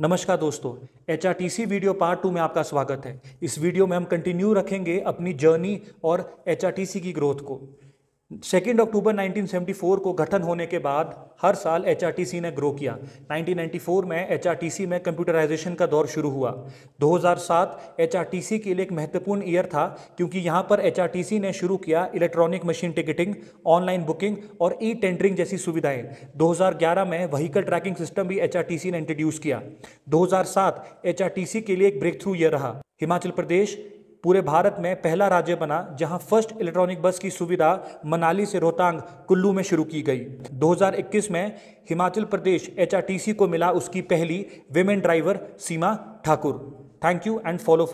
नमस्कार दोस्तों H video part two में आपका स्वागत है इस वीडियो में हम कंटिन्यू रखेंगे अपनी जर्नी और एच की ग्रोथ को सेकेंड अक्टूबर 1974 को गठन होने के बाद हर साल एच ने ग्रो किया 1994 में एच में कंप्यूटराइजेशन का दौर शुरू हुआ 2007 एच के लिए एक महत्वपूर्ण ईयर था क्योंकि यहाँ पर एच ने शुरू किया electronic machine ticketing online booking और ई टेंडरिंग जैसी सुविधाएं 2011 में व्हीकल ट्रैकिंग सिस्टम भी एच ने इंट्रोड्यूस किया दो एच के लिए एक ब्रेक थ्रू ईयर रहा हिमाचल प्रदेश पूरे भारत में पहला राज्य बना जहां फर्स्ट इलेक्ट्रॉनिक बस की सुविधा मनाली से रोहतांग कुल्लू में शुरू की गई 2021 में हिमाचल प्रदेश एच को मिला उसकी पहली women driver Seema Thakur thank you and follow